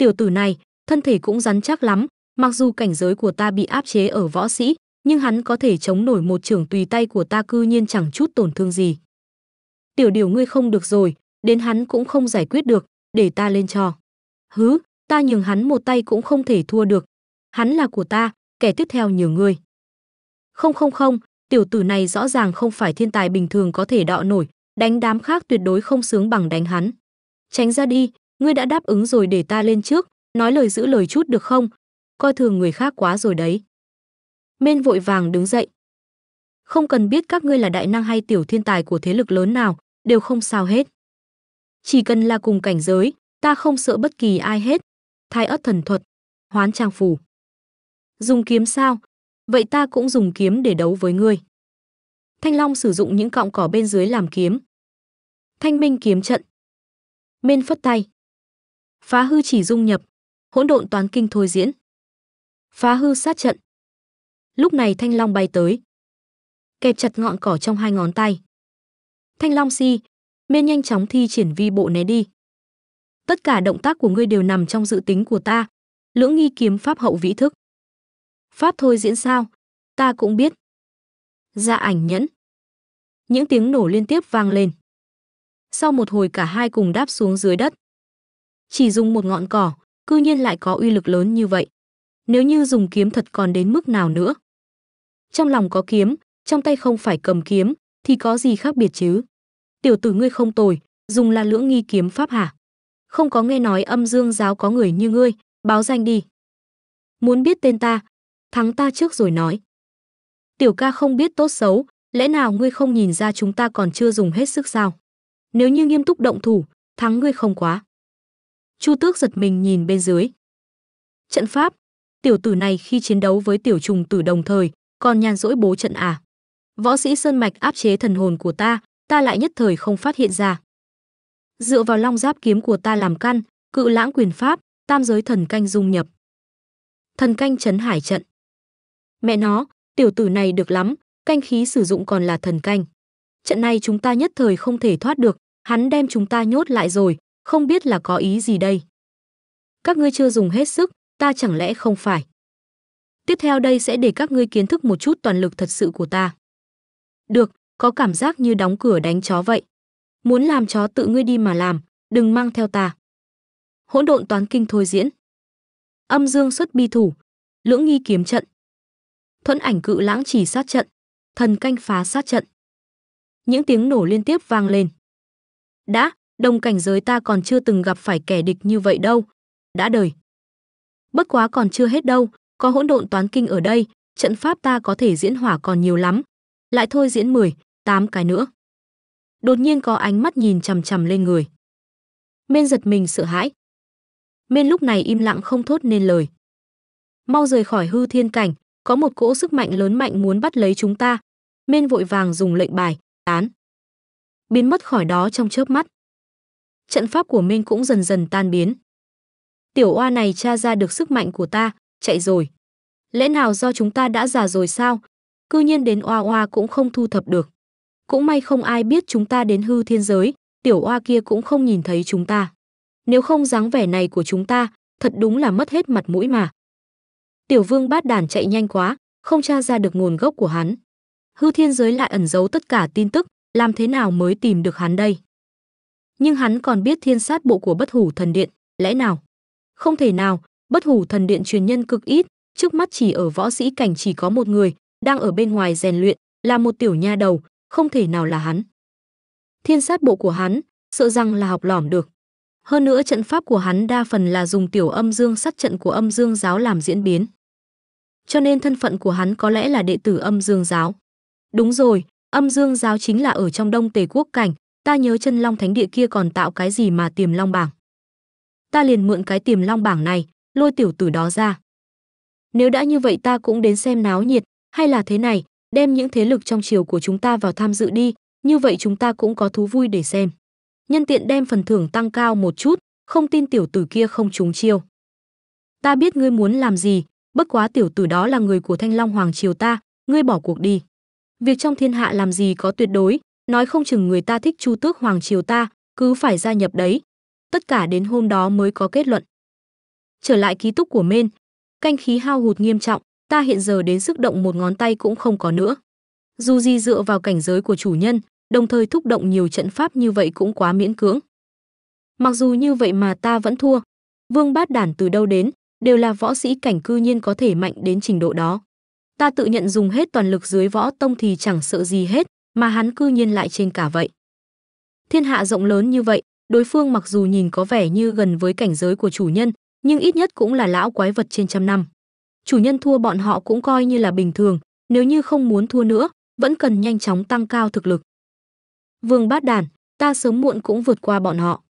Tiểu tử này, thân thể cũng rắn chắc lắm, mặc dù cảnh giới của ta bị áp chế ở võ sĩ, nhưng hắn có thể chống nổi một trưởng tùy tay của ta cư nhiên chẳng chút tổn thương gì. Tiểu điều ngươi không được rồi, đến hắn cũng không giải quyết được, để ta lên cho. Hứ, ta nhường hắn một tay cũng không thể thua được. Hắn là của ta, kẻ tiếp theo nhiều ngươi. Không không không, tiểu tử này rõ ràng không phải thiên tài bình thường có thể đọ nổi, đánh đám khác tuyệt đối không sướng bằng đánh hắn. Tránh ra đi, ngươi đã đáp ứng rồi để ta lên trước, nói lời giữ lời chút được không? Coi thường người khác quá rồi đấy. Mên vội vàng đứng dậy. Không cần biết các ngươi là đại năng hay tiểu thiên tài của thế lực lớn nào, đều không sao hết. Chỉ cần là cùng cảnh giới, ta không sợ bất kỳ ai hết. Thái ớt thần thuật, hoán trang phù. Dùng kiếm sao? Vậy ta cũng dùng kiếm để đấu với ngươi. Thanh Long sử dụng những cọng cỏ bên dưới làm kiếm. Thanh minh kiếm trận. Mên phất tay phá hư chỉ dung nhập hỗn độn toán kinh thôi diễn phá hư sát trận lúc này thanh long bay tới kẹp chặt ngọn cỏ trong hai ngón tay thanh long si miên nhanh chóng thi triển vi bộ né đi tất cả động tác của ngươi đều nằm trong dự tính của ta lưỡng nghi kiếm pháp hậu vĩ thức pháp thôi diễn sao ta cũng biết ra dạ ảnh nhẫn những tiếng nổ liên tiếp vang lên sau một hồi cả hai cùng đáp xuống dưới đất chỉ dùng một ngọn cỏ, cư nhiên lại có uy lực lớn như vậy. Nếu như dùng kiếm thật còn đến mức nào nữa? Trong lòng có kiếm, trong tay không phải cầm kiếm, thì có gì khác biệt chứ? Tiểu tử ngươi không tồi, dùng là lưỡng nghi kiếm pháp hả? Không có nghe nói âm dương giáo có người như ngươi, báo danh đi. Muốn biết tên ta, thắng ta trước rồi nói. Tiểu ca không biết tốt xấu, lẽ nào ngươi không nhìn ra chúng ta còn chưa dùng hết sức sao? Nếu như nghiêm túc động thủ, thắng ngươi không quá. Chu Tước giật mình nhìn bên dưới. Trận pháp, tiểu tử này khi chiến đấu với tiểu trùng tử đồng thời, còn nhàn rỗi bố trận à? Võ sĩ Sơn Mạch áp chế thần hồn của ta, ta lại nhất thời không phát hiện ra. Dựa vào long giáp kiếm của ta làm căn, cự lãng quyền pháp, tam giới thần canh dung nhập. Thần canh trấn hải trận. Mẹ nó, tiểu tử này được lắm, canh khí sử dụng còn là thần canh. Trận này chúng ta nhất thời không thể thoát được, hắn đem chúng ta nhốt lại rồi, không biết là có ý gì đây. Các ngươi chưa dùng hết sức, ta chẳng lẽ không phải. Tiếp theo đây sẽ để các ngươi kiến thức một chút toàn lực thật sự của ta. Được, có cảm giác như đóng cửa đánh chó vậy. Muốn làm chó tự ngươi đi mà làm, đừng mang theo ta. Hỗn độn toán kinh thôi diễn. Âm dương xuất bi thủ, lưỡng nghi kiếm trận. Thuẫn ảnh cự lãng chỉ sát trận, thần canh phá sát trận. Những tiếng nổ liên tiếp vang lên. Đã, đồng cảnh giới ta còn chưa từng gặp phải kẻ địch như vậy đâu. Đã đời. Bất quá còn chưa hết đâu, có hỗn độn toán kinh ở đây, trận pháp ta có thể diễn hỏa còn nhiều lắm. Lại thôi diễn 10, 8 cái nữa. Đột nhiên có ánh mắt nhìn chằm chằm lên người. Mên giật mình sợ hãi. Mên lúc này im lặng không thốt nên lời. Mau rời khỏi hư thiên cảnh, có một cỗ sức mạnh lớn mạnh muốn bắt lấy chúng ta. Mên vội vàng dùng lệnh bài, tán. Biến mất khỏi đó trong chớp mắt trận pháp của Minh cũng dần dần tan biến. Tiểu oa này tra ra được sức mạnh của ta, chạy rồi. Lẽ nào do chúng ta đã già rồi sao? Cư nhiên đến oa oa cũng không thu thập được. Cũng may không ai biết chúng ta đến hư thiên giới, tiểu oa kia cũng không nhìn thấy chúng ta. Nếu không dáng vẻ này của chúng ta, thật đúng là mất hết mặt mũi mà. Tiểu vương bát đàn chạy nhanh quá, không tra ra được nguồn gốc của hắn. Hư thiên giới lại ẩn giấu tất cả tin tức, làm thế nào mới tìm được hắn đây? nhưng hắn còn biết thiên sát bộ của bất hủ thần điện, lẽ nào? Không thể nào, bất hủ thần điện truyền nhân cực ít, trước mắt chỉ ở võ sĩ cảnh chỉ có một người, đang ở bên ngoài rèn luyện, là một tiểu nha đầu, không thể nào là hắn. Thiên sát bộ của hắn, sợ rằng là học lỏm được. Hơn nữa trận pháp của hắn đa phần là dùng tiểu âm dương sát trận của âm dương giáo làm diễn biến. Cho nên thân phận của hắn có lẽ là đệ tử âm dương giáo. Đúng rồi, âm dương giáo chính là ở trong đông tề quốc cảnh, ta nhớ chân long thánh địa kia còn tạo cái gì mà tiềm long bảng ta liền mượn cái tiềm long bảng này lôi tiểu tử đó ra nếu đã như vậy ta cũng đến xem náo nhiệt hay là thế này đem những thế lực trong triều của chúng ta vào tham dự đi như vậy chúng ta cũng có thú vui để xem nhân tiện đem phần thưởng tăng cao một chút không tin tiểu tử kia không trúng chiêu ta biết ngươi muốn làm gì bất quá tiểu tử đó là người của thanh long hoàng triều ta ngươi bỏ cuộc đi việc trong thiên hạ làm gì có tuyệt đối nói không chừng người ta thích chu tước hoàng triều ta, cứ phải gia nhập đấy. Tất cả đến hôm đó mới có kết luận. Trở lại ký túc của men canh khí hao hụt nghiêm trọng, ta hiện giờ đến sức động một ngón tay cũng không có nữa. Dù gì dựa vào cảnh giới của chủ nhân, đồng thời thúc động nhiều trận pháp như vậy cũng quá miễn cưỡng. Mặc dù như vậy mà ta vẫn thua. Vương bát đản từ đâu đến, đều là võ sĩ cảnh cư nhiên có thể mạnh đến trình độ đó. Ta tự nhận dùng hết toàn lực dưới võ tông thì chẳng sợ gì hết, mà hắn cư nhiên lại trên cả vậy. Thiên hạ rộng lớn như vậy, đối phương mặc dù nhìn có vẻ như gần với cảnh giới của chủ nhân, nhưng ít nhất cũng là lão quái vật trên trăm năm. Chủ nhân thua bọn họ cũng coi như là bình thường, nếu như không muốn thua nữa, vẫn cần nhanh chóng tăng cao thực lực. Vương Bát Đàn, ta sớm muộn cũng vượt qua bọn họ.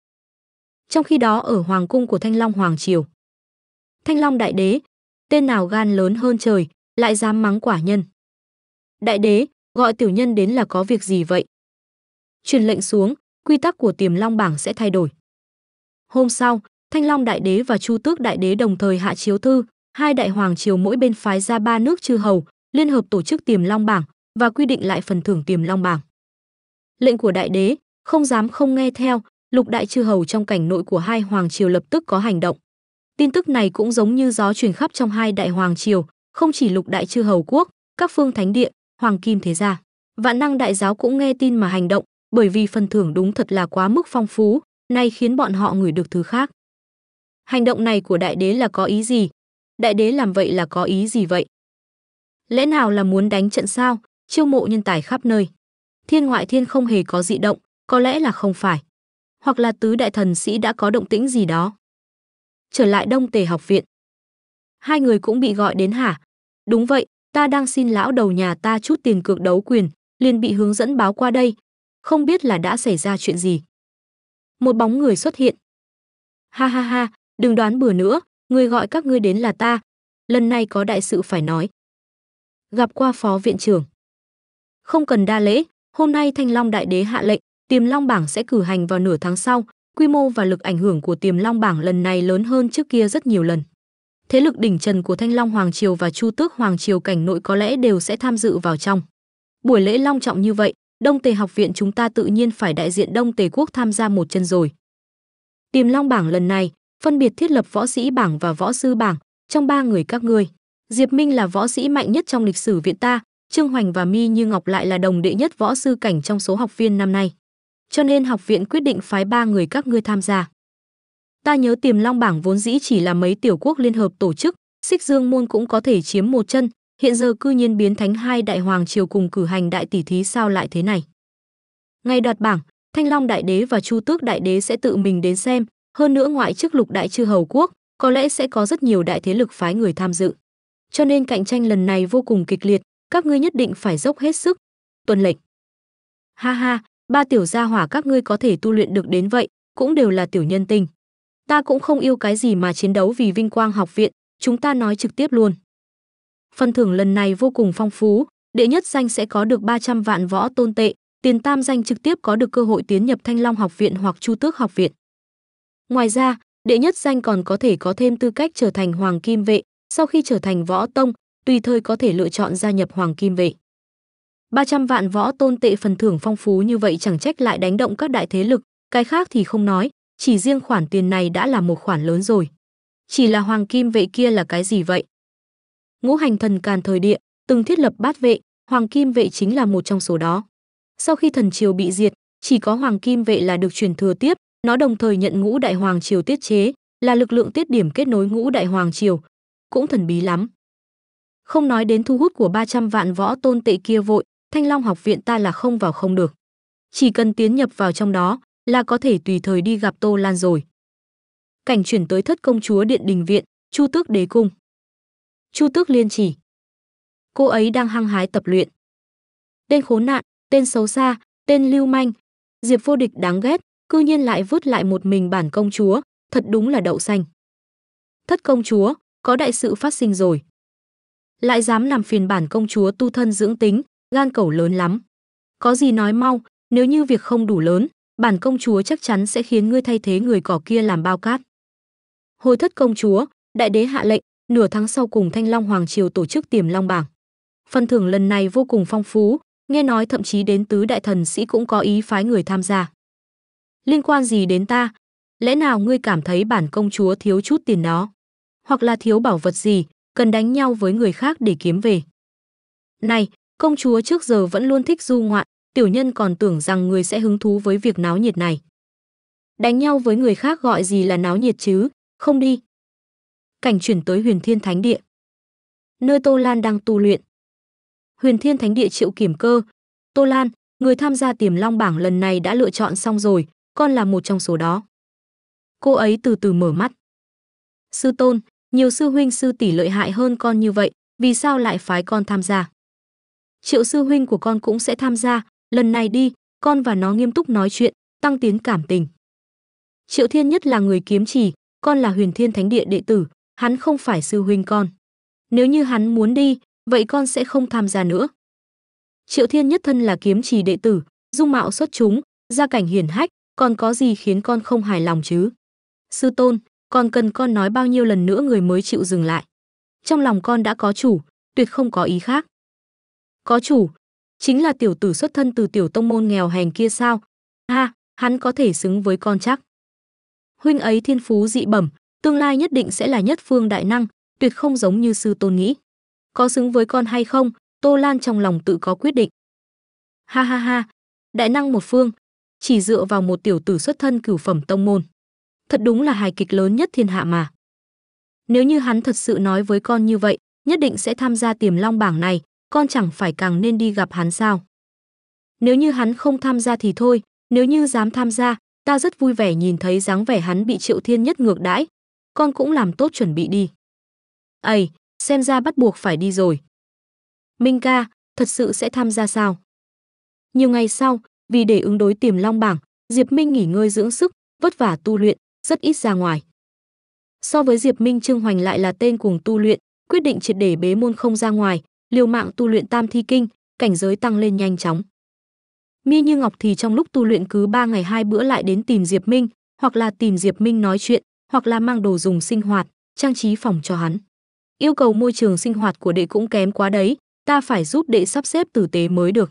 Trong khi đó ở hoàng cung của Thanh Long Hoàng Triều. Thanh Long Đại Đế, tên nào gan lớn hơn trời, lại dám mắng quả nhân. Đại Đế, gọi tiểu nhân đến là có việc gì vậy? Truyền lệnh xuống, quy tắc của tiềm long bảng sẽ thay đổi. Hôm sau, Thanh Long Đại Đế và Chu Tước Đại Đế đồng thời hạ chiếu thư, hai đại hoàng triều mỗi bên phái ra ba nước chư hầu, liên hợp tổ chức tiềm long bảng và quy định lại phần thưởng tiềm long bảng. Lệnh của Đại Đế, không dám không nghe theo, lục đại chư hầu trong cảnh nội của hai hoàng triều lập tức có hành động. Tin tức này cũng giống như gió truyền khắp trong hai đại hoàng triều, không chỉ lục đại chư hầu quốc, các phương thánh địa, Hoàng Kim Thế Gia. Vạn năng đại giáo cũng nghe tin mà hành động, bởi vì phần thưởng đúng thật là quá mức phong phú, nay khiến bọn họ ngửi được thứ khác. Hành động này của đại đế là có ý gì? Đại đế làm vậy là có ý gì vậy? Lẽ nào là muốn đánh trận sao, chiêu mộ nhân tài khắp nơi? Thiên ngoại thiên không hề có dị động, có lẽ là không phải. Hoặc là tứ đại thần sĩ đã có động tĩnh gì đó. Trở lại Đông Tề học viện. Hai người cũng bị gọi đến hả? Đúng vậy, ta đang xin lão đầu nhà ta chút tiền cược đấu quyền, liền bị hướng dẫn báo qua đây. Không biết là đã xảy ra chuyện gì. Một bóng người xuất hiện. Ha ha ha, đừng đoán bừa nữa, người gọi các ngươi đến là ta. Lần này có đại sự phải nói. Gặp qua phó viện trưởng. Không cần đa lễ, hôm nay Thanh Long Đại Đế hạ lệnh, Tiềm Long Bảng sẽ cử hành vào nửa tháng sau. Quy mô và lực ảnh hưởng của Tiềm Long Bảng lần này lớn hơn trước kia rất nhiều lần thế lực đỉnh trần của Thanh Long Hoàng Triều và Chu Tước Hoàng Triều cảnh nội có lẽ đều sẽ tham dự vào trong. Buổi lễ long trọng như vậy, Đông Tề học viện chúng ta tự nhiên phải đại diện Đông Tề quốc tham gia một chân rồi. Tiềm Long bảng lần này, phân biệt thiết lập võ sĩ bảng và võ sư bảng, trong ba người các ngươi. Diệp Minh là võ sĩ mạnh nhất trong lịch sử viện ta, Trương Hoành và Mi Như Ngọc lại là đồng đệ nhất võ sư cảnh trong số học viên năm nay. Cho nên học viện quyết định phái ba người các ngươi tham gia. Ta nhớ tiềm long bảng vốn dĩ chỉ là mấy tiểu quốc liên hợp tổ chức, xích dương môn cũng có thể chiếm một chân, hiện giờ cư nhiên biến thánh hai đại hoàng triều cùng cử hành đại tỷ thí sao lại thế này. Ngày đoạt bảng, Thanh Long đại đế và Chu Tước đại đế sẽ tự mình đến xem, hơn nữa ngoại chức lục đại chư hầu quốc, có lẽ sẽ có rất nhiều đại thế lực phái người tham dự. Cho nên cạnh tranh lần này vô cùng kịch liệt, các ngươi nhất định phải dốc hết sức. Tuân lệnh. Ha ha, ba tiểu gia hỏa các ngươi có thể tu luyện được đến vậy, cũng đều là tiểu nhân tình. Ta cũng không yêu cái gì mà chiến đấu vì vinh quang học viện, chúng ta nói trực tiếp luôn. Phần thưởng lần này vô cùng phong phú, đệ nhất danh sẽ có được 300 vạn võ tôn tệ, tiền tam danh trực tiếp có được cơ hội tiến nhập Thanh Long học viện hoặc Chu Tước học viện. Ngoài ra, đệ nhất danh còn có thể có thêm tư cách trở thành hoàng kim vệ, sau khi trở thành võ tông, tùy thời có thể lựa chọn gia nhập hoàng kim vệ. 300 vạn võ tôn tệ phần thưởng phong phú như vậy chẳng trách lại đánh động các đại thế lực, cái khác thì không nói, chỉ riêng khoản tiền này đã là một khoản lớn rồi. Chỉ là hoàng kim vệ kia là cái gì vậy? Ngũ hành thần càn thời địa, từng thiết lập bát vệ, hoàng kim vệ chính là một trong số đó. Sau khi thần triều bị diệt, chỉ có hoàng kim vệ là được truyền thừa tiếp, nó đồng thời nhận ngũ đại hoàng triều tiết chế, là lực lượng tiết điểm kết nối ngũ đại hoàng triều, cũng thần bí lắm. Không nói đến thu hút của 300 vạn võ tôn tệ kia vội, Thanh Long học viện ta là không vào không được. Chỉ cần tiến nhập vào trong đó, là có thể tùy thời đi gặp Tô Lan rồi. Cảnh chuyển tới thất công chúa điện đình viện, Chu Tước đế cung. Chu Tước liên chỉ. Cô ấy đang hăng hái tập luyện. Tên khốn nạn, tên xấu xa, tên lưu manh, Diệp vô địch đáng ghét, cư nhiên lại vứt lại một mình bản công chúa, thật đúng là đậu xanh. Thất công chúa, có đại sự phát sinh rồi. Lại dám làm phiền bản công chúa tu thân dưỡng tính, gan cẩu lớn lắm. Có gì nói mau, nếu như việc không đủ lớn, bản công chúa chắc chắn sẽ khiến ngươi thay thế người cỏ kia làm bao cát. Hồi thất công chúa, đại đế hạ lệnh, nửa tháng sau cùng Thanh Long Hoàng Triều tổ chức tiềm long bảng. Phần thưởng lần này vô cùng phong phú, nghe nói thậm chí đến tứ đại thần sĩ cũng có ý phái người tham gia. Liên quan gì đến ta? Lẽ nào ngươi cảm thấy bản công chúa thiếu chút tiền đó? Hoặc là thiếu bảo vật gì, cần đánh nhau với người khác để kiếm về? Này, công chúa trước giờ vẫn luôn thích du ngoạn, tiểu nhân còn tưởng rằng người sẽ hứng thú với việc náo nhiệt này. Đánh nhau với người khác gọi gì là náo nhiệt chứ, không đi. Cảnh chuyển tới huyền thiên thánh địa. Nơi Tô Lan đang tu luyện. Huyền thiên thánh địa triệu kiểm cơ. Tô Lan, người tham gia tiềm long bảng lần này đã lựa chọn xong rồi, con là một trong số đó. Cô ấy từ từ mở mắt. Sư tôn, nhiều sư huynh sư tỷ lợi hại hơn con như vậy, vì sao lại phái con tham gia? Triệu sư huynh của con cũng sẽ tham gia, lần này đi con và nó nghiêm túc nói chuyện tăng tiến cảm tình triệu thiên nhất là người kiếm trì con là huyền thiên thánh địa đệ tử hắn không phải sư huynh con nếu như hắn muốn đi vậy con sẽ không tham gia nữa triệu thiên nhất thân là kiếm trì đệ tử dung mạo xuất chúng gia cảnh hiển hách còn có gì khiến con không hài lòng chứ sư tôn còn cần con nói bao nhiêu lần nữa người mới chịu dừng lại trong lòng con đã có chủ tuyệt không có ý khác có chủ chính là tiểu tử xuất thân từ tiểu tông môn nghèo hèn kia sao? Ha, hắn có thể xứng với con chắc. Huynh ấy thiên phú dị bẩm, tương lai nhất định sẽ là nhất phương đại năng, tuyệt không giống như sư tôn nghĩ. Có xứng với con hay không, Tô Lan trong lòng tự có quyết định. Ha ha ha, đại năng một phương, chỉ dựa vào một tiểu tử xuất thân cửu phẩm tông môn. Thật đúng là hài kịch lớn nhất thiên hạ mà. Nếu như hắn thật sự nói với con như vậy, nhất định sẽ tham gia tiềm long bảng này, con chẳng phải càng nên đi gặp hắn sao? Nếu như hắn không tham gia thì thôi, nếu như dám tham gia, ta rất vui vẻ nhìn thấy dáng vẻ hắn bị Triệu Thiên Nhất ngược đãi. Con cũng làm tốt chuẩn bị đi. Ây, xem ra bắt buộc phải đi rồi. Minh ca, thật sự sẽ tham gia sao? Nhiều ngày sau, vì để ứng đối tiềm long bảng, Diệp Minh nghỉ ngơi dưỡng sức, vất vả tu luyện, rất ít ra ngoài. So với Diệp Minh Trương Hoành lại là tên cuồng tu luyện, quyết định triệt để bế môn không ra ngoài, liều mạng tu luyện tam thi kinh, cảnh giới tăng lên nhanh chóng. Mi Như Ngọc thì trong lúc tu luyện cứ ba ngày hai bữa lại đến tìm Diệp Minh, hoặc là tìm Diệp Minh nói chuyện, hoặc là mang đồ dùng sinh hoạt, trang trí phòng cho hắn. Yêu cầu môi trường sinh hoạt của đệ cũng kém quá đấy, ta phải giúp đệ sắp xếp tử tế mới được.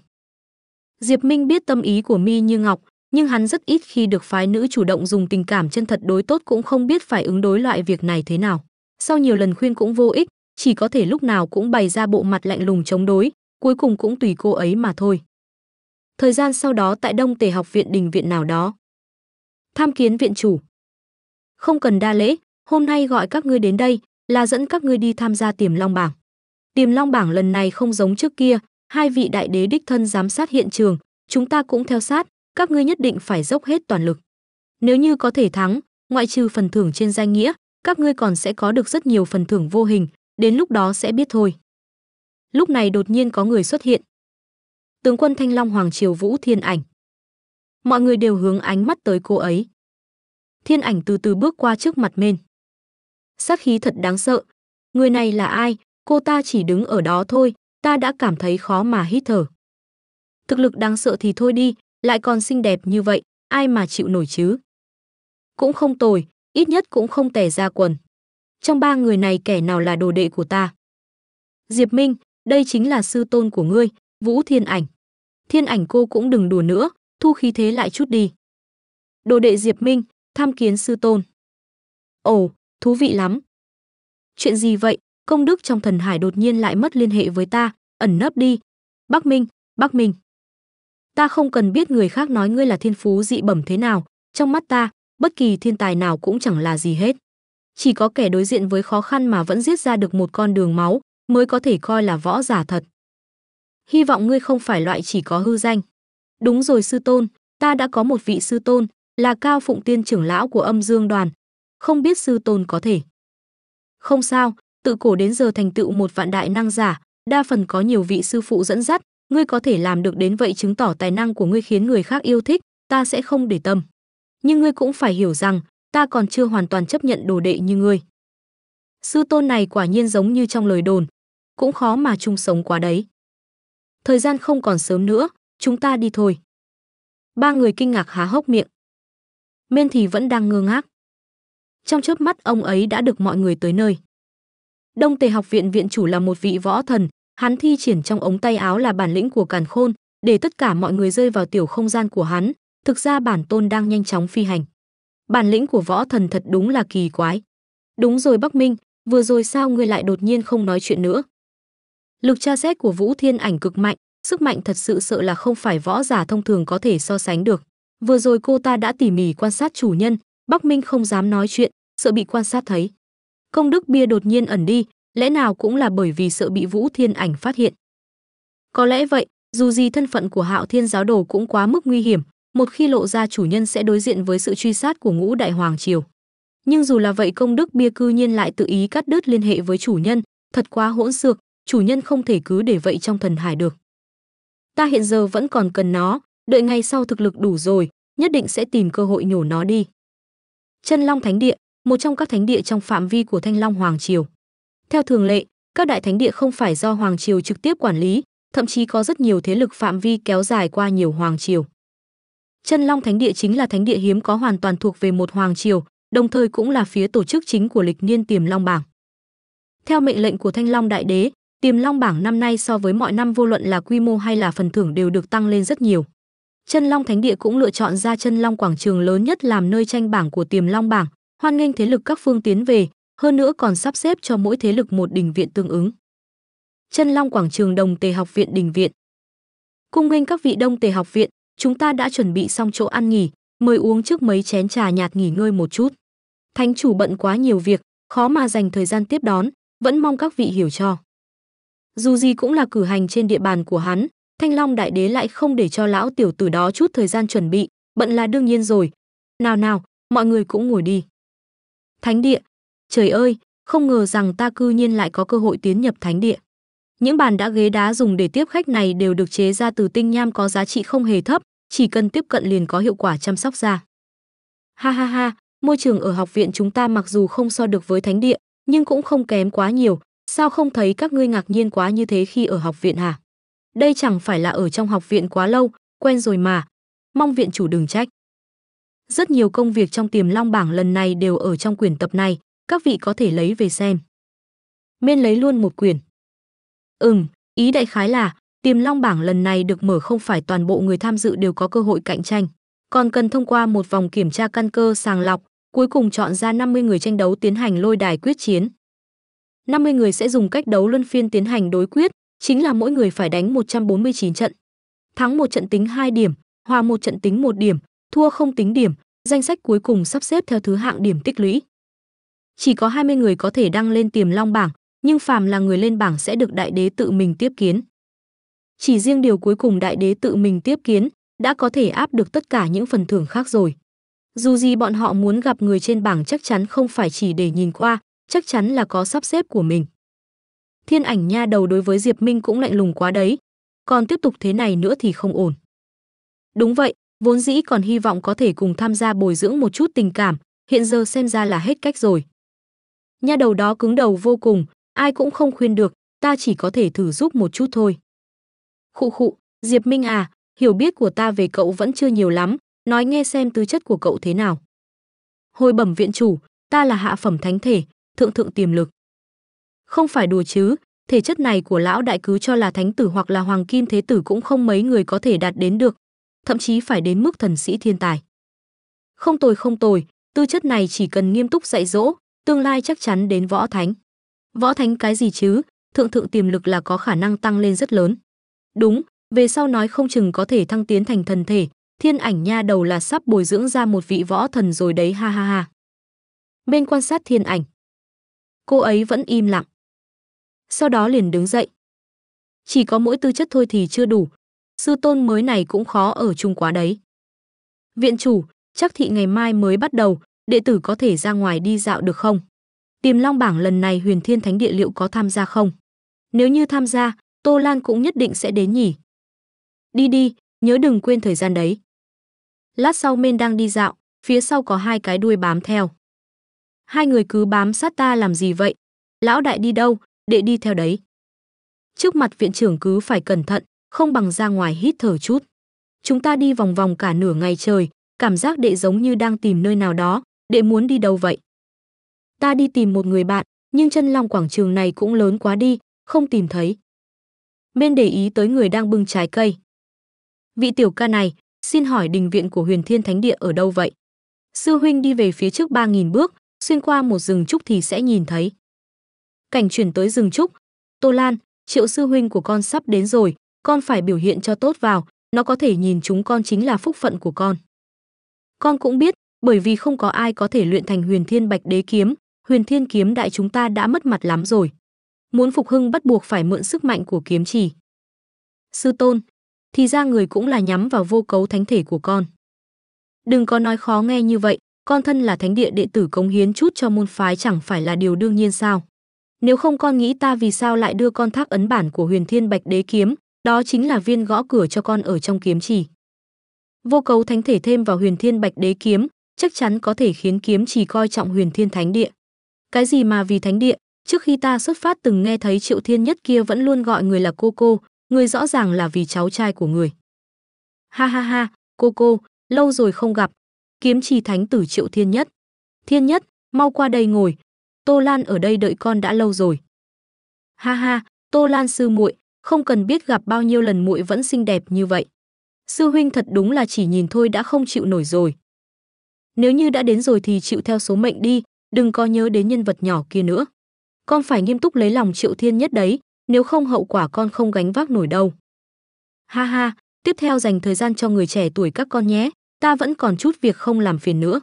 Diệp Minh biết tâm ý của Mi Như Ngọc, nhưng hắn rất ít khi được phái nữ chủ động dùng tình cảm chân thật đối tốt cũng không biết phải ứng đối loại việc này thế nào. Sau nhiều lần khuyên cũng vô ích, chỉ có thể lúc nào cũng bày ra bộ mặt lạnh lùng chống đối, cuối cùng cũng tùy cô ấy mà thôi. Thời gian sau đó tại Đông Tề học viện đình viện nào đó. Tham kiến viện chủ. Không cần đa lễ, hôm nay gọi các ngươi đến đây là dẫn các ngươi đi tham gia tiềm long bảng. Tiềm long bảng lần này không giống trước kia, hai vị đại đế đích thân giám sát hiện trường, chúng ta cũng theo sát, các ngươi nhất định phải dốc hết toàn lực. Nếu như có thể thắng, ngoại trừ phần thưởng trên danh nghĩa, các ngươi còn sẽ có được rất nhiều phần thưởng vô hình, đến lúc đó sẽ biết thôi. Lúc này đột nhiên có người xuất hiện. Tướng quân Thanh Long Hoàng Triều Vũ Thiên Ảnh. Mọi người đều hướng ánh mắt tới cô ấy. Thiên Ảnh từ từ bước qua trước mặt Mên. Sát khí thật đáng sợ, người này là ai, cô ta chỉ đứng ở đó thôi, ta đã cảm thấy khó mà hít thở. Thực lực đáng sợ thì thôi đi, lại còn xinh đẹp như vậy, ai mà chịu nổi chứ? Cũng không tồi, ít nhất cũng không tè ra quần trong ba người này kẻ nào là đồ đệ của ta? Diệp Minh, đây chính là sư tôn của ngươi, Vũ Thiên Ảnh. Thiên Ảnh cô cũng đừng đùa nữa, thu khí thế lại chút đi. Đồ đệ Diệp Minh, tham kiến sư tôn. Ồ, thú vị lắm. Chuyện gì vậy? Công đức trong thần hải đột nhiên lại mất liên hệ với ta, ẩn nấp đi. Bắc Minh, Bắc Minh. Ta không cần biết người khác nói ngươi là thiên phú dị bẩm thế nào, trong mắt ta, bất kỳ thiên tài nào cũng chẳng là gì hết chỉ có kẻ đối diện với khó khăn mà vẫn giết ra được một con đường máu mới có thể coi là võ giả thật. Hy vọng ngươi không phải loại chỉ có hư danh. Đúng rồi sư tôn, ta đã có một vị sư tôn, là Cao Phụng Tiên trưởng lão của âm dương đoàn. Không biết sư tôn có thể. Không sao, tự cổ đến giờ thành tựu một vạn đại năng giả, đa phần có nhiều vị sư phụ dẫn dắt, ngươi có thể làm được đến vậy chứng tỏ tài năng của ngươi khiến người khác yêu thích, ta sẽ không để tâm. Nhưng ngươi cũng phải hiểu rằng, ta còn chưa hoàn toàn chấp nhận đồ đệ như ngươi. Sư tôn này quả nhiên giống như trong lời đồn, cũng khó mà chung sống quá đấy. Thời gian không còn sớm nữa, chúng ta đi thôi. Ba người kinh ngạc há hốc miệng. Miên thì vẫn đang ngơ ngác. Trong chớp mắt ông ấy đã được mọi người tới nơi. Đông Tề học viện viện chủ là một vị võ thần, hắn thi triển trong ống tay áo là bản lĩnh của càn khôn, để tất cả mọi người rơi vào tiểu không gian của hắn, thực ra bản tôn đang nhanh chóng phi hành bản lĩnh của võ thần thật đúng là kỳ quái. Đúng rồi Bắc Minh, vừa rồi sao ngươi lại đột nhiên không nói chuyện nữa? Lực tra xét của Vũ Thiên Ảnh cực mạnh, sức mạnh thật sự sợ là không phải võ giả thông thường có thể so sánh được. Vừa rồi cô ta đã tỉ mỉ quan sát chủ nhân, Bắc Minh không dám nói chuyện, sợ bị quan sát thấy. Công đức bia đột nhiên ẩn đi, lẽ nào cũng là bởi vì sợ bị Vũ Thiên Ảnh phát hiện. Có lẽ vậy, dù gì thân phận của Hạo Thiên giáo đồ cũng quá mức nguy hiểm, một khi lộ ra chủ nhân sẽ đối diện với sự truy sát của ngũ đại hoàng triều. Nhưng dù là vậy công đức bia cư nhiên lại tự ý cắt đứt liên hệ với chủ nhân, thật quá hỗn xược, chủ nhân không thể cứ để vậy trong thần hải được. Ta hiện giờ vẫn còn cần nó, đợi ngày sau thực lực đủ rồi, nhất định sẽ tìm cơ hội nhổ nó đi. Chân Long Thánh Địa, một trong các thánh địa trong phạm vi của Thanh Long Hoàng Triều. Theo thường lệ, các đại thánh địa không phải do Hoàng Triều trực tiếp quản lý, thậm chí có rất nhiều thế lực phạm vi kéo dài qua nhiều Hoàng Triều. Chân Long Thánh Địa chính là thánh địa hiếm có hoàn toàn thuộc về một hoàng triều, đồng thời cũng là phía tổ chức chính của lịch niên Tiềm Long bảng. Theo mệnh lệnh của Thanh Long Đại Đế, Tiềm Long bảng năm nay so với mọi năm vô luận là quy mô hay là phần thưởng đều được tăng lên rất nhiều. Chân Long Thánh Địa cũng lựa chọn ra Chân Long quảng trường lớn nhất làm nơi tranh bảng của Tiềm Long bảng, hoan nghênh thế lực các phương tiến về, hơn nữa còn sắp xếp cho mỗi thế lực một đình viện tương ứng. Chân Long quảng trường Đồng Tề học viện đình viện. Cung nghênh các vị Đông Tề học viện, chúng ta đã chuẩn bị xong chỗ ăn nghỉ, mời uống trước mấy chén trà nhạt nghỉ ngơi một chút. Thánh chủ bận quá nhiều việc, khó mà dành thời gian tiếp đón, vẫn mong các vị hiểu cho. Dù gì cũng là cử hành trên địa bàn của hắn, Thanh Long Đại Đế lại không để cho lão tiểu tử đó chút thời gian chuẩn bị, bận là đương nhiên rồi. Nào nào, mọi người cũng ngồi đi. Thánh địa, trời ơi, không ngờ rằng ta cư nhiên lại có cơ hội tiến nhập thánh địa. Những bàn đã ghế đá dùng để tiếp khách này đều được chế ra từ tinh nham có giá trị không hề thấp, chỉ cần tiếp cận liền có hiệu quả chăm sóc da. Ha ha ha, môi trường ở học viện chúng ta mặc dù không so được với thánh địa, nhưng cũng không kém quá nhiều, sao không thấy các ngươi ngạc nhiên quá như thế khi ở học viện hả? Đây chẳng phải là ở trong học viện quá lâu, quen rồi mà. Mong viện chủ đừng trách. Rất nhiều công việc trong tiềm long bảng lần này đều ở trong quyển tập này, các vị có thể lấy về xem. Miên lấy luôn một quyển. Ừm, ý đại khái là tiềm long bảng lần này được mở không phải toàn bộ người tham dự đều có cơ hội cạnh tranh, còn cần thông qua một vòng kiểm tra căn cơ sàng lọc, cuối cùng chọn ra 50 người tranh đấu tiến hành lôi đài quyết chiến. 50 người sẽ dùng cách đấu luân phiên tiến hành đối quyết, chính là mỗi người phải đánh 149 trận. Thắng một trận tính 2 điểm, hòa một trận tính 1 điểm, thua không tính điểm, danh sách cuối cùng sắp xếp theo thứ hạng điểm tích lũy. Chỉ có 20 người có thể đăng lên tiềm long bảng, nhưng phàm là người lên bảng sẽ được đại đế tự mình tiếp kiến. Chỉ riêng điều cuối cùng đại đế tự mình tiếp kiến đã có thể áp được tất cả những phần thưởng khác rồi. Dù gì bọn họ muốn gặp người trên bảng chắc chắn không phải chỉ để nhìn qua, chắc chắn là có sắp xếp của mình. Thiên ảnh nha đầu đối với Diệp Minh cũng lạnh lùng quá đấy, còn tiếp tục thế này nữa thì không ổn. Đúng vậy, vốn dĩ còn hy vọng có thể cùng tham gia bồi dưỡng một chút tình cảm, hiện giờ xem ra là hết cách rồi. Nha đầu đó cứng đầu vô cùng, ai cũng không khuyên được, ta chỉ có thể thử giúp một chút thôi. Khụ khụ, Diệp Minh à, hiểu biết của ta về cậu vẫn chưa nhiều lắm, nói nghe xem tư chất của cậu thế nào. Hồi bẩm viện chủ, ta là hạ phẩm thánh thể, thượng thượng tiềm lực. Không phải đùa chứ, thể chất này của lão đại cứ cho là thánh tử hoặc là hoàng kim thế tử cũng không mấy người có thể đạt đến được, thậm chí phải đến mức thần sĩ thiên tài. Không tồi không tồi, tư chất này chỉ cần nghiêm túc dạy dỗ, tương lai chắc chắn đến võ thánh. Võ thánh cái gì chứ, thượng thượng tiềm lực là có khả năng tăng lên rất lớn. Đúng, về sau nói không chừng có thể thăng tiến thành thần thể, thiên ảnh nha đầu là sắp bồi dưỡng ra một vị võ thần rồi đấy ha ha ha. Bên quan sát thiên ảnh, cô ấy vẫn im lặng. Sau đó liền đứng dậy. Chỉ có mỗi tư chất thôi thì chưa đủ, sư tôn mới này cũng khó ở chung quá đấy. Viện chủ, chắc thị ngày mai mới bắt đầu, đệ tử có thể ra ngoài đi dạo được không? Tiềm Long bảng lần này Huyền Thiên Thánh Địa liệu có tham gia không? Nếu như tham gia, Tô Lan cũng nhất định sẽ đến nhỉ. Đi đi, nhớ đừng quên thời gian đấy. Lát sau Mên đang đi dạo, phía sau có hai cái đuôi bám theo. Hai người cứ bám sát ta làm gì vậy? Lão đại đi đâu, để đi theo đấy. Trước mặt viện trưởng cứ phải cẩn thận, không bằng ra ngoài hít thở chút. Chúng ta đi vòng vòng cả nửa ngày trời, cảm giác đệ giống như đang tìm nơi nào đó, đệ muốn đi đâu vậy? ta đi tìm một người bạn, nhưng chân long quảng trường này cũng lớn quá đi, không tìm thấy. Bên để ý tới người đang bưng trái cây. Vị tiểu ca này, xin hỏi đình viện của huyền thiên thánh địa ở đâu vậy? Sư huynh đi về phía trước 3.000 bước, xuyên qua một rừng trúc thì sẽ nhìn thấy. Cảnh chuyển tới rừng trúc, Tô Lan, triệu sư huynh của con sắp đến rồi, con phải biểu hiện cho tốt vào, nó có thể nhìn chúng con chính là phúc phận của con. Con cũng biết, bởi vì không có ai có thể luyện thành huyền thiên bạch đế kiếm, huyền thiên kiếm đại chúng ta đã mất mặt lắm rồi. Muốn phục hưng bắt buộc phải mượn sức mạnh của kiếm chỉ. Sư tôn, thì ra người cũng là nhắm vào vô cấu thánh thể của con. Đừng có nói khó nghe như vậy, con thân là thánh địa đệ tử cống hiến chút cho môn phái chẳng phải là điều đương nhiên sao. Nếu không con nghĩ ta vì sao lại đưa con thác ấn bản của huyền thiên bạch đế kiếm, đó chính là viên gõ cửa cho con ở trong kiếm chỉ. Vô cấu thánh thể thêm vào huyền thiên bạch đế kiếm, chắc chắn có thể khiến kiếm chỉ coi trọng huyền thiên thánh địa cái gì mà vì thánh địa trước khi ta xuất phát từng nghe thấy triệu thiên nhất kia vẫn luôn gọi người là cô cô người rõ ràng là vì cháu trai của người ha ha ha cô cô lâu rồi không gặp kiếm trì thánh tử triệu thiên nhất thiên nhất mau qua đây ngồi tô lan ở đây đợi con đã lâu rồi ha ha tô lan sư muội không cần biết gặp bao nhiêu lần muội vẫn xinh đẹp như vậy sư huynh thật đúng là chỉ nhìn thôi đã không chịu nổi rồi nếu như đã đến rồi thì chịu theo số mệnh đi đừng có nhớ đến nhân vật nhỏ kia nữa. Con phải nghiêm túc lấy lòng Triệu Thiên nhất đấy, nếu không hậu quả con không gánh vác nổi đâu. Ha ha, tiếp theo dành thời gian cho người trẻ tuổi các con nhé, ta vẫn còn chút việc không làm phiền nữa.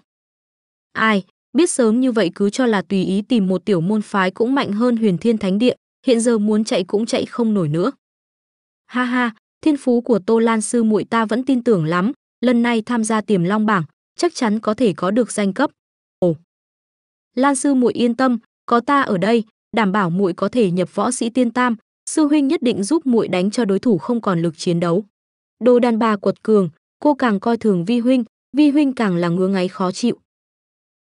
Ai, biết sớm như vậy cứ cho là tùy ý tìm một tiểu môn phái cũng mạnh hơn huyền thiên thánh địa, hiện giờ muốn chạy cũng chạy không nổi nữa. Ha ha, thiên phú của Tô Lan sư muội ta vẫn tin tưởng lắm, lần này tham gia tiềm long bảng, chắc chắn có thể có được danh cấp. Lan sư muội yên tâm, có ta ở đây, đảm bảo muội có thể nhập võ sĩ tiên tam, sư huynh nhất định giúp muội đánh cho đối thủ không còn lực chiến đấu. Đồ đàn bà quật cường, cô càng coi thường vi huynh, vi huynh càng là ngứa ngáy khó chịu.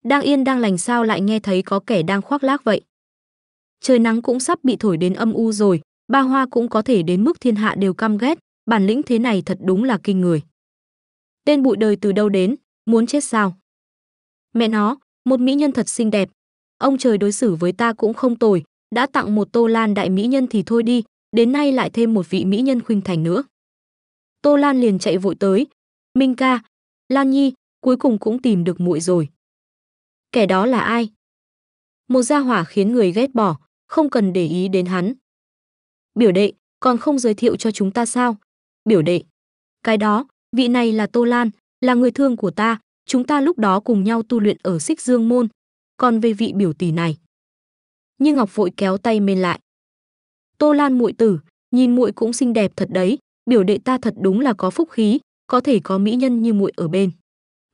Đang yên đang lành sao lại nghe thấy có kẻ đang khoác lác vậy? Trời nắng cũng sắp bị thổi đến âm u rồi, ba hoa cũng có thể đến mức thiên hạ đều căm ghét, bản lĩnh thế này thật đúng là kinh người. Tên bụi đời từ đâu đến, muốn chết sao? Mẹ nó, một mỹ nhân thật xinh đẹp. Ông trời đối xử với ta cũng không tồi, đã tặng một Tô Lan đại mỹ nhân thì thôi đi, đến nay lại thêm một vị mỹ nhân khuynh thành nữa. Tô Lan liền chạy vội tới. Minh ca, Lan Nhi, cuối cùng cũng tìm được muội rồi. Kẻ đó là ai? Một gia hỏa khiến người ghét bỏ, không cần để ý đến hắn. Biểu đệ, còn không giới thiệu cho chúng ta sao? Biểu đệ, cái đó, vị này là Tô Lan, là người thương của ta, chúng ta lúc đó cùng nhau tu luyện ở xích dương môn còn về vị biểu tỷ này nhưng ngọc vội kéo tay mên lại tô lan muội tử nhìn muội cũng xinh đẹp thật đấy biểu đệ ta thật đúng là có phúc khí có thể có mỹ nhân như muội ở bên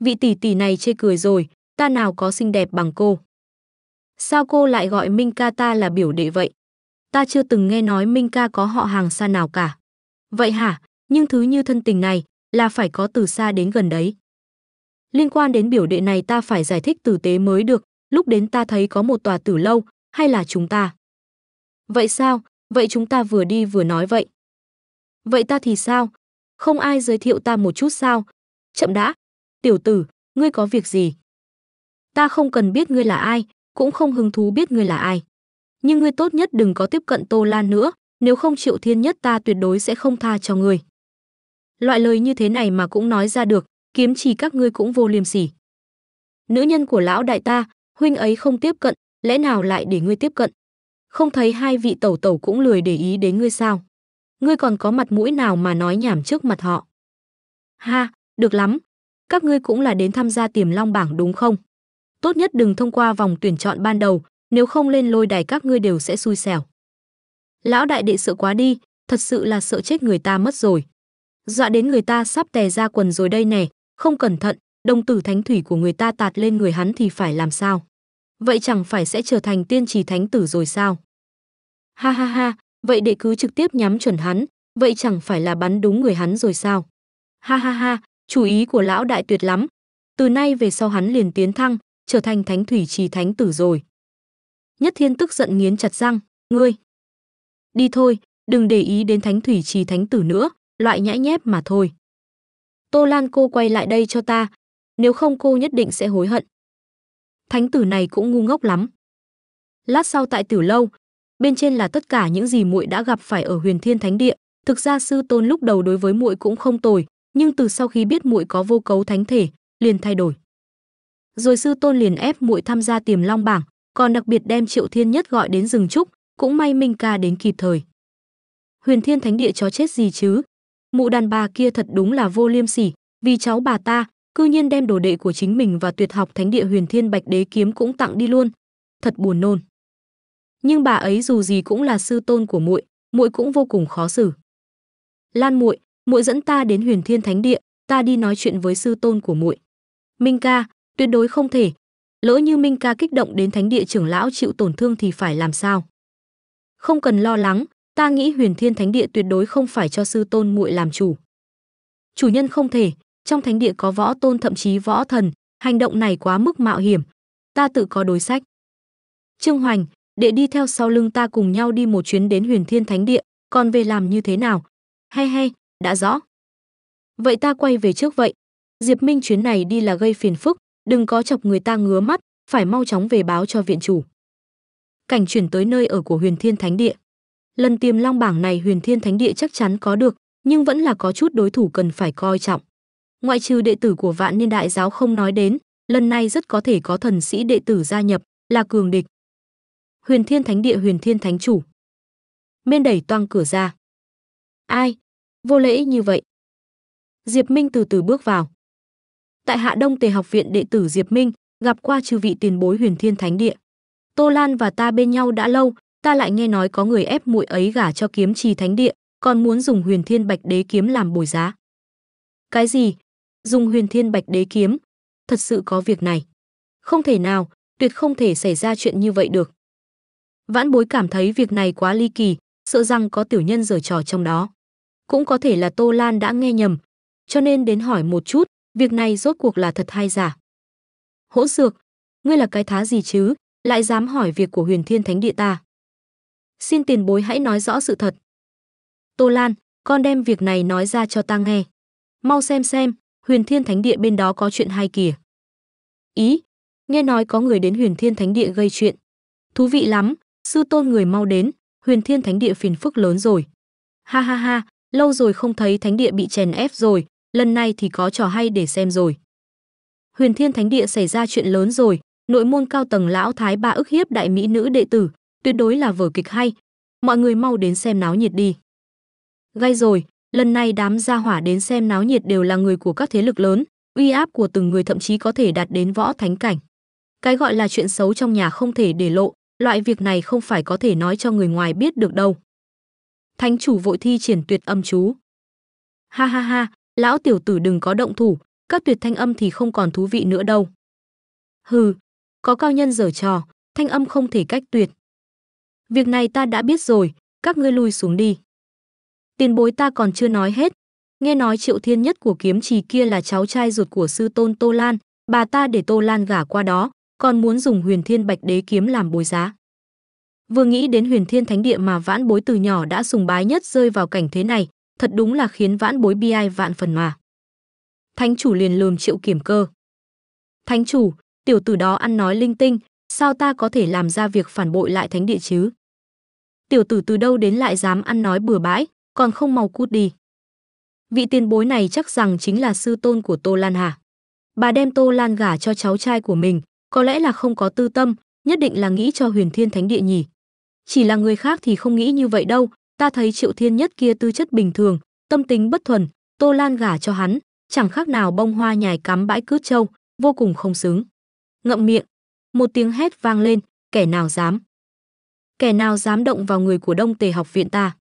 vị tỷ tỷ này chê cười rồi ta nào có xinh đẹp bằng cô sao cô lại gọi minh ca ta là biểu đệ vậy ta chưa từng nghe nói minh ca có họ hàng xa nào cả vậy hả nhưng thứ như thân tình này là phải có từ xa đến gần đấy liên quan đến biểu đệ này ta phải giải thích tử tế mới được, lúc đến ta thấy có một tòa tử lâu, hay là chúng ta. Vậy sao, vậy chúng ta vừa đi vừa nói vậy. Vậy ta thì sao, không ai giới thiệu ta một chút sao? Chậm đã, tiểu tử, ngươi có việc gì? Ta không cần biết ngươi là ai, cũng không hứng thú biết ngươi là ai. Nhưng ngươi tốt nhất đừng có tiếp cận Tô Lan nữa, nếu không Triệu Thiên Nhất ta tuyệt đối sẽ không tha cho ngươi. Loại lời như thế này mà cũng nói ra được, kiếm chỉ các ngươi cũng vô liêm sỉ. Nữ nhân của lão đại ta, huynh ấy không tiếp cận, lẽ nào lại để ngươi tiếp cận? Không thấy hai vị tẩu tẩu cũng lười để ý đến ngươi sao? Ngươi còn có mặt mũi nào mà nói nhảm trước mặt họ? Ha, được lắm. Các ngươi cũng là đến tham gia tiềm long bảng đúng không? Tốt nhất đừng thông qua vòng tuyển chọn ban đầu, nếu không lên lôi đài các ngươi đều sẽ xui xẻo. Lão đại đệ sợ quá đi, thật sự là sợ chết người ta mất rồi. Dọa đến người ta sắp tè ra quần rồi đây nè, không cẩn thận, đồng tử thánh thủy của người ta tạt lên người hắn thì phải làm sao? Vậy chẳng phải sẽ trở thành tiên trì thánh tử rồi sao? Ha ha ha, vậy đệ cứ trực tiếp nhắm chuẩn hắn, vậy chẳng phải là bắn đúng người hắn rồi sao? Ha ha ha, chủ ý của lão đại tuyệt lắm. Từ nay về sau hắn liền tiến thăng, trở thành thánh thủy trì thánh tử rồi. Nhất Thiên tức giận nghiến chặt răng, ngươi. Đi thôi, đừng để ý đến thánh thủy trì thánh tử nữa, loại nhãi nhép mà thôi. Tô Lan cô quay lại đây cho ta, nếu không cô nhất định sẽ hối hận. Thánh tử này cũng ngu ngốc lắm. Lát sau tại tử lâu, bên trên là tất cả những gì muội đã gặp phải ở Huyền Thiên Thánh Địa, thực ra sư tôn lúc đầu đối với muội cũng không tồi, nhưng từ sau khi biết muội có vô cấu thánh thể, liền thay đổi. Rồi sư tôn liền ép muội tham gia Tiềm Long bảng, còn đặc biệt đem Triệu Thiên Nhất gọi đến rừng trúc, cũng may Minh ca đến kịp thời. Huyền Thiên Thánh Địa chó chết gì chứ, mụ đàn bà kia thật đúng là vô liêm sỉ vì cháu bà ta cư nhiên đem đồ đệ của chính mình và tuyệt học thánh địa huyền thiên bạch đế kiếm cũng tặng đi luôn thật buồn nôn nhưng bà ấy dù gì cũng là sư tôn của muội muội cũng vô cùng khó xử lan muội muội dẫn ta đến huyền thiên thánh địa ta đi nói chuyện với sư tôn của muội minh ca tuyệt đối không thể lỡ như minh ca kích động đến thánh địa trưởng lão chịu tổn thương thì phải làm sao không cần lo lắng ta nghĩ huyền thiên thánh địa tuyệt đối không phải cho sư tôn muội làm chủ chủ nhân không thể trong thánh địa có võ tôn thậm chí võ thần hành động này quá mức mạo hiểm ta tự có đối sách trương hoành để đi theo sau lưng ta cùng nhau đi một chuyến đến huyền thiên thánh địa còn về làm như thế nào hay hay đã rõ vậy ta quay về trước vậy diệp minh chuyến này đi là gây phiền phức đừng có chọc người ta ngứa mắt phải mau chóng về báo cho viện chủ cảnh chuyển tới nơi ở của huyền thiên thánh địa lần tiềm long bảng này huyền thiên thánh địa chắc chắn có được nhưng vẫn là có chút đối thủ cần phải coi trọng ngoại trừ đệ tử của vạn niên đại giáo không nói đến lần này rất có thể có thần sĩ đệ tử gia nhập là cường địch huyền thiên thánh địa huyền thiên thánh chủ mên đẩy toang cửa ra ai vô lễ như vậy diệp minh từ từ bước vào tại hạ đông tề học viện đệ tử diệp minh gặp qua chư vị tiền bối huyền thiên thánh địa tô lan và ta bên nhau đã lâu ta lại nghe nói có người ép muội ấy gả cho kiếm trì thánh địa, còn muốn dùng huyền thiên bạch đế kiếm làm bồi giá. Cái gì? Dùng huyền thiên bạch đế kiếm? Thật sự có việc này. Không thể nào, tuyệt không thể xảy ra chuyện như vậy được. Vãn bối cảm thấy việc này quá ly kỳ, sợ rằng có tiểu nhân giở trò trong đó. Cũng có thể là Tô Lan đã nghe nhầm, cho nên đến hỏi một chút, việc này rốt cuộc là thật hay giả. Hỗn dược, ngươi là cái thá gì chứ, lại dám hỏi việc của huyền thiên thánh địa ta. Xin tiền bối hãy nói rõ sự thật. Tô Lan, con đem việc này nói ra cho ta nghe. Mau xem xem, huyền thiên thánh địa bên đó có chuyện hay kìa. Ý, nghe nói có người đến huyền thiên thánh địa gây chuyện. Thú vị lắm, sư tôn người mau đến, huyền thiên thánh địa phiền phức lớn rồi. Ha ha ha, lâu rồi không thấy thánh địa bị chèn ép rồi, lần này thì có trò hay để xem rồi. Huyền thiên thánh địa xảy ra chuyện lớn rồi, nội môn cao tầng lão thái ba ức hiếp đại mỹ nữ đệ tử, tuyệt đối là vở kịch hay. Mọi người mau đến xem náo nhiệt đi. Gay rồi, lần này đám gia hỏa đến xem náo nhiệt đều là người của các thế lực lớn, uy áp của từng người thậm chí có thể đạt đến võ thánh cảnh. Cái gọi là chuyện xấu trong nhà không thể để lộ, loại việc này không phải có thể nói cho người ngoài biết được đâu. Thánh chủ vội thi triển tuyệt âm chú. Ha ha ha, lão tiểu tử đừng có động thủ, các tuyệt thanh âm thì không còn thú vị nữa đâu. Hừ, có cao nhân dở trò, thanh âm không thể cách tuyệt. Việc này ta đã biết rồi, các ngươi lui xuống đi. Tiền bối ta còn chưa nói hết. Nghe nói triệu thiên nhất của kiếm trì kia là cháu trai ruột của sư tôn Tô Lan, bà ta để Tô Lan gả qua đó, còn muốn dùng huyền thiên bạch đế kiếm làm bối giá. Vừa nghĩ đến huyền thiên thánh địa mà vãn bối từ nhỏ đã sùng bái nhất rơi vào cảnh thế này, thật đúng là khiến vãn bối bi ai vạn phần mà. Thánh chủ liền lườm triệu kiểm cơ. Thánh chủ, tiểu tử đó ăn nói linh tinh, sao ta có thể làm ra việc phản bội lại thánh địa chứ? tiểu tử từ đâu đến lại dám ăn nói bừa bãi, còn không mau cút đi. Vị tiền bối này chắc rằng chính là sư tôn của Tô Lan hả? Bà đem Tô Lan gả cho cháu trai của mình, có lẽ là không có tư tâm, nhất định là nghĩ cho huyền thiên thánh địa nhỉ. Chỉ là người khác thì không nghĩ như vậy đâu, ta thấy triệu thiên nhất kia tư chất bình thường, tâm tính bất thuần, Tô Lan gả cho hắn, chẳng khác nào bông hoa nhài cắm bãi cướp trâu, vô cùng không xứng. Ngậm miệng, một tiếng hét vang lên, kẻ nào dám kẻ nào dám động vào người của Đông Tề học viện ta.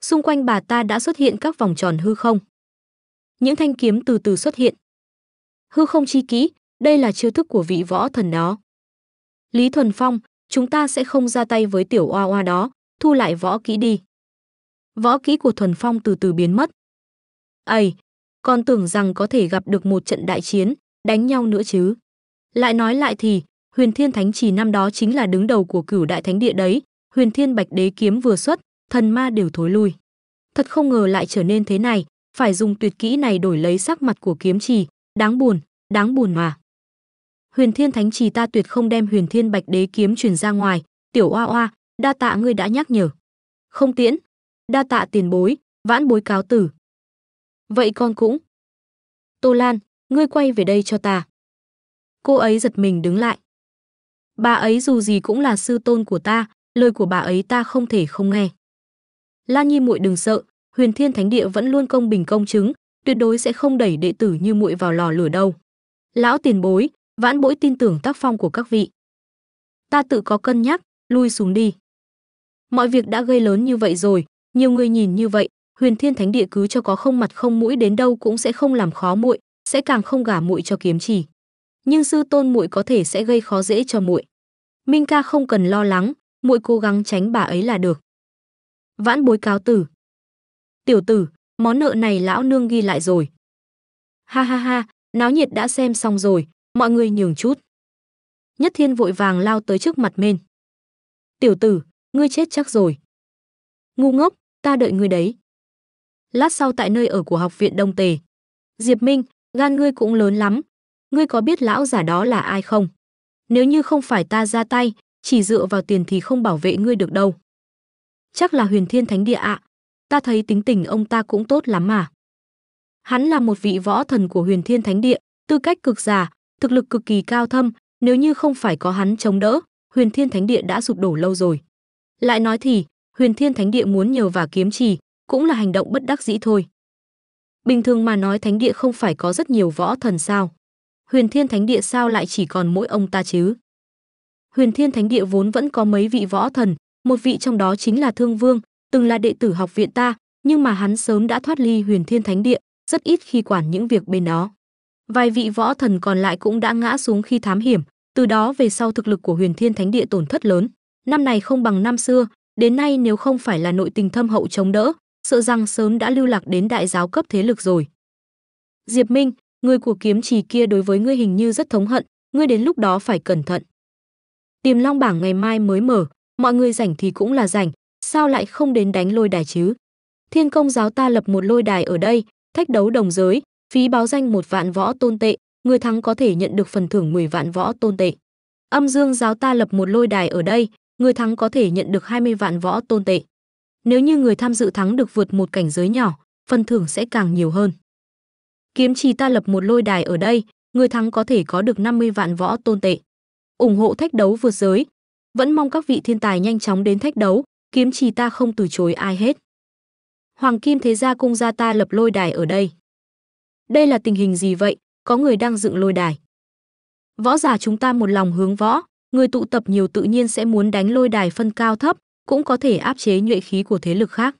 Xung quanh bà ta đã xuất hiện các vòng tròn hư không. Những thanh kiếm từ từ xuất hiện. Hư không chi kỹ, đây là chiêu thức của vị võ thần đó. Lý Thuần Phong, chúng ta sẽ không ra tay với tiểu oa oa đó, thu lại võ kỹ đi. Võ kỹ của Thuần Phong từ từ biến mất. Ầy, còn tưởng rằng có thể gặp được một trận đại chiến, đánh nhau nữa chứ. Lại nói lại thì, Huyền Thiên Thánh Chỉ năm đó chính là đứng đầu của cửu đại thánh địa đấy, Huyền Thiên Bạch Đế kiếm vừa xuất, thần ma đều thối lui. Thật không ngờ lại trở nên thế này, phải dùng tuyệt kỹ này đổi lấy sắc mặt của kiếm trì, đáng buồn, đáng buồn mà. Huyền Thiên Thánh Chỉ ta tuyệt không đem Huyền Thiên Bạch Đế kiếm truyền ra ngoài, tiểu oa oa, đa tạ ngươi đã nhắc nhở. Không tiễn, đa tạ tiền bối, vãn bối cáo tử. Vậy con cũng. Tô Lan, ngươi quay về đây cho ta. Cô ấy giật mình đứng lại. Bà ấy dù gì cũng là sư tôn của ta, lời của bà ấy ta không thể không nghe. Lan Nhi muội đừng sợ, Huyền Thiên Thánh Địa vẫn luôn công bình công chứng, tuyệt đối sẽ không đẩy đệ tử như muội vào lò lửa đâu. Lão tiền bối, vãn bối tin tưởng tác phong của các vị. Ta tự có cân nhắc, lui xuống đi. Mọi việc đã gây lớn như vậy rồi, nhiều người nhìn như vậy, Huyền Thiên Thánh Địa cứ cho có không mặt không mũi đến đâu cũng sẽ không làm khó muội, sẽ càng không gả muội cho kiếm chỉ nhưng sư tôn muội có thể sẽ gây khó dễ cho muội. Minh ca không cần lo lắng, muội cố gắng tránh bà ấy là được. Vãn bối cáo tử. Tiểu tử, món nợ này lão nương ghi lại rồi. Ha ha ha, náo nhiệt đã xem xong rồi, mọi người nhường chút. Nhất Thiên vội vàng lao tới trước mặt Mên. Tiểu tử, ngươi chết chắc rồi. Ngu ngốc, ta đợi ngươi đấy. Lát sau tại nơi ở của học viện Đông Tề. Diệp Minh, gan ngươi cũng lớn lắm, ngươi có biết lão giả đó là ai không? Nếu như không phải ta ra tay, chỉ dựa vào tiền thì không bảo vệ ngươi được đâu. Chắc là huyền thiên thánh địa ạ. Ta thấy tính tình ông ta cũng tốt lắm mà. Hắn là một vị võ thần của huyền thiên thánh địa, tư cách cực già, thực lực cực kỳ cao thâm, nếu như không phải có hắn chống đỡ, huyền thiên thánh địa đã sụp đổ lâu rồi. Lại nói thì, huyền thiên thánh địa muốn nhờ và kiếm trì, cũng là hành động bất đắc dĩ thôi. Bình thường mà nói thánh địa không phải có rất nhiều võ thần sao. Huyền Thiên Thánh Địa sao lại chỉ còn mỗi ông ta chứ? Huyền Thiên Thánh Địa vốn vẫn có mấy vị võ thần, một vị trong đó chính là Thương Vương, từng là đệ tử học viện ta, nhưng mà hắn sớm đã thoát ly Huyền Thiên Thánh Địa, rất ít khi quản những việc bên đó. Vài vị võ thần còn lại cũng đã ngã xuống khi thám hiểm, từ đó về sau thực lực của Huyền Thiên Thánh Địa tổn thất lớn, năm này không bằng năm xưa, đến nay nếu không phải là nội tình thâm hậu chống đỡ, sợ rằng sớm đã lưu lạc đến đại giáo cấp thế lực rồi. Diệp Minh, người của kiếm trì kia đối với ngươi hình như rất thống hận, ngươi đến lúc đó phải cẩn thận. Tiềm Long bảng ngày mai mới mở, mọi người rảnh thì cũng là rảnh, sao lại không đến đánh lôi đài chứ? Thiên công giáo ta lập một lôi đài ở đây, thách đấu đồng giới, phí báo danh một vạn võ tôn tệ, người thắng có thể nhận được phần thưởng 10 vạn võ tôn tệ. Âm dương giáo ta lập một lôi đài ở đây, người thắng có thể nhận được 20 vạn võ tôn tệ. Nếu như người tham dự thắng được vượt một cảnh giới nhỏ, phần thưởng sẽ càng nhiều hơn kiếm trì ta lập một lôi đài ở đây, người thắng có thể có được 50 vạn võ tôn tệ. ủng hộ thách đấu vượt giới. Vẫn mong các vị thiên tài nhanh chóng đến thách đấu, kiếm trì ta không từ chối ai hết. Hoàng Kim Thế Gia Cung gia ta lập lôi đài ở đây. Đây là tình hình gì vậy, có người đang dựng lôi đài. Võ giả chúng ta một lòng hướng võ, người tụ tập nhiều tự nhiên sẽ muốn đánh lôi đài phân cao thấp, cũng có thể áp chế nhuệ khí của thế lực khác.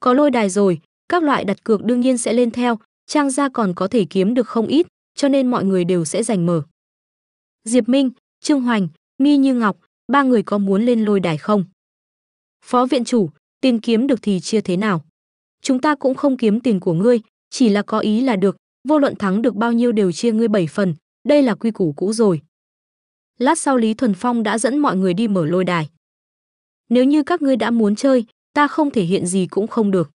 Có lôi đài rồi, các loại đặt cược đương nhiên sẽ lên theo, Trang gia còn có thể kiếm được không ít, cho nên mọi người đều sẽ giành mở. Diệp Minh, Trương Hoành, Mi Như Ngọc, ba người có muốn lên lôi đài không? Phó viện chủ, tiền kiếm được thì chia thế nào? Chúng ta cũng không kiếm tiền của ngươi, chỉ là có ý là được, vô luận thắng được bao nhiêu đều chia ngươi bảy phần, đây là quy củ cũ rồi. Lát sau Lý Thuần Phong đã dẫn mọi người đi mở lôi đài. Nếu như các ngươi đã muốn chơi, ta không thể hiện gì cũng không được.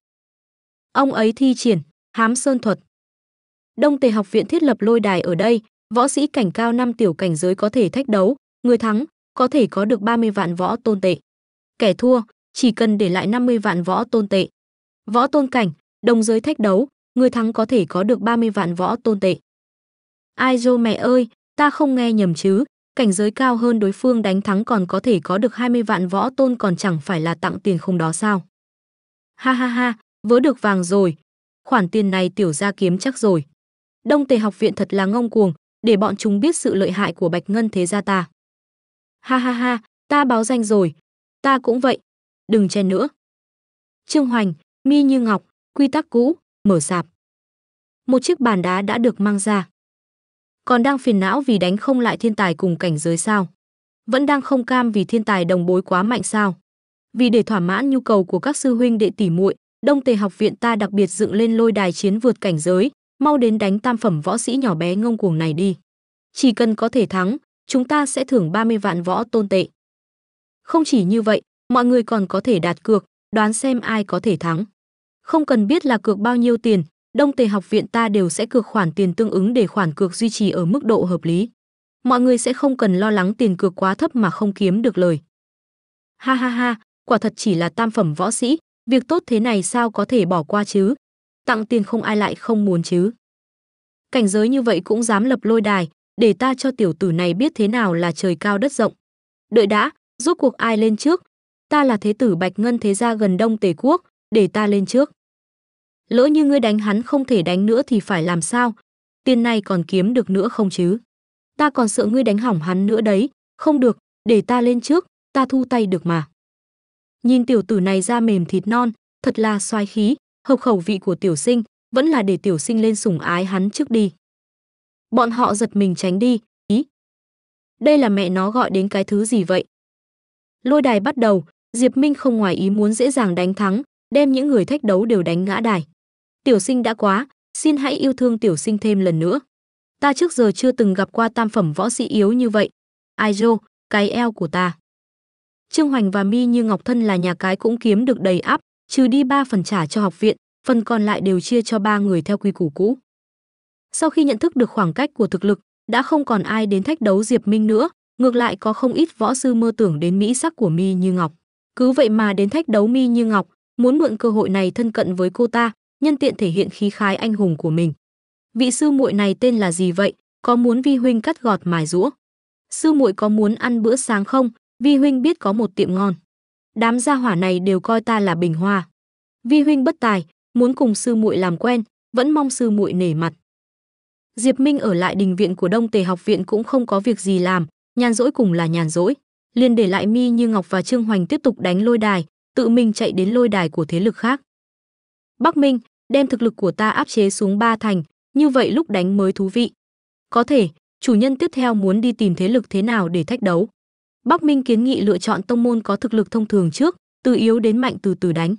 Ông ấy thi triển, hám sơn thuật. Đông Tề học viện thiết lập lôi đài ở đây, võ sĩ cảnh cao năm tiểu cảnh giới có thể thách đấu, người thắng có thể có được 30 vạn võ tôn tệ. Kẻ thua chỉ cần để lại 50 vạn võ tôn tệ. Võ tôn cảnh, đồng giới thách đấu, người thắng có thể có được 30 vạn võ tôn tệ. Ai dô mẹ ơi, ta không nghe nhầm chứ, cảnh giới cao hơn đối phương đánh thắng còn có thể có được 20 vạn võ tôn còn chẳng phải là tặng tiền không đó sao. Ha ha ha, vớ được vàng rồi, khoản tiền này tiểu gia kiếm chắc rồi. Đông Tề học viện thật là ngông cuồng, để bọn chúng biết sự lợi hại của Bạch Ngân thế gia ta. Ha ha ha, ta báo danh rồi. Ta cũng vậy. Đừng chen nữa. Trương Hoành, mi như ngọc, quy tắc cũ, mở sạp. Một chiếc bàn đá đã được mang ra. Còn đang phiền não vì đánh không lại thiên tài cùng cảnh giới sao? Vẫn đang không cam vì thiên tài đồng bối quá mạnh sao? Vì để thỏa mãn nhu cầu của các sư huynh đệ tỷ muội, Đông Tề học viện ta đặc biệt dựng lên lôi đài chiến vượt cảnh giới, mau đến đánh tam phẩm võ sĩ nhỏ bé ngông cuồng này đi. Chỉ cần có thể thắng, chúng ta sẽ thưởng 30 vạn võ tôn tệ. Không chỉ như vậy, mọi người còn có thể đặt cược, đoán xem ai có thể thắng. Không cần biết là cược bao nhiêu tiền, Đông Tề học viện ta đều sẽ cược khoản tiền tương ứng để khoản cược duy trì ở mức độ hợp lý. Mọi người sẽ không cần lo lắng tiền cược quá thấp mà không kiếm được lời. Ha ha ha, quả thật chỉ là tam phẩm võ sĩ, việc tốt thế này sao có thể bỏ qua chứ, tặng tiền không ai lại không muốn chứ. Cảnh giới như vậy cũng dám lập lôi đài, để ta cho tiểu tử này biết thế nào là trời cao đất rộng. Đợi đã, rốt cuộc ai lên trước? Ta là thế tử Bạch Ngân thế gia gần Đông Tề quốc, để ta lên trước. Lỡ như ngươi đánh hắn không thể đánh nữa thì phải làm sao? Tiền này còn kiếm được nữa không chứ? Ta còn sợ ngươi đánh hỏng hắn nữa đấy, không được, để ta lên trước, ta thu tay được mà. Nhìn tiểu tử này ra mềm thịt non, thật là xoái khí, hợp khẩu vị của tiểu sinh, vẫn là để tiểu sinh lên sủng ái hắn trước đi. Bọn họ giật mình tránh đi, ý. Đây là mẹ nó gọi đến cái thứ gì vậy? Lôi đài bắt đầu, Diệp Minh không ngoài ý muốn dễ dàng đánh thắng, đem những người thách đấu đều đánh ngã đài. Tiểu sinh đã quá, xin hãy yêu thương tiểu sinh thêm lần nữa. Ta trước giờ chưa từng gặp qua tam phẩm võ sĩ yếu như vậy. Ai dô, cái eo của ta. Trương Hoành và Mi như Ngọc Thân là nhà cái cũng kiếm được đầy áp, trừ đi 3 phần trả cho học viện, phần còn lại đều chia cho ba người theo quy củ cũ. Sau khi nhận thức được khoảng cách của thực lực, đã không còn ai đến thách đấu Diệp Minh nữa, ngược lại có không ít võ sư mơ tưởng đến mỹ sắc của Mi Như Ngọc. Cứ vậy mà đến thách đấu Mi Như Ngọc, muốn mượn cơ hội này thân cận với cô ta, nhân tiện thể hiện khí khái anh hùng của mình. Vị sư muội này tên là gì vậy, có muốn vi huynh cắt gọt mài rũa? Sư muội có muốn ăn bữa sáng không? Vi huynh biết có một tiệm ngon đám gia hỏa này đều coi ta là bình hoa. Vi huynh bất tài, muốn cùng sư muội làm quen, vẫn mong sư muội nể mặt. Diệp Minh ở lại đình viện của Đông Tề học viện cũng không có việc gì làm, nhàn rỗi cùng là nhàn rỗi, liền để lại Mi Như Ngọc và Trương Hoành tiếp tục đánh lôi đài, tự mình chạy đến lôi đài của thế lực khác. Bắc Minh, đem thực lực của ta áp chế xuống ba thành, như vậy lúc đánh mới thú vị. Có thể, chủ nhân tiếp theo muốn đi tìm thế lực thế nào để thách đấu. Bắc Minh kiến nghị lựa chọn tông môn có thực lực thông thường trước, từ yếu đến mạnh từ từ đánh.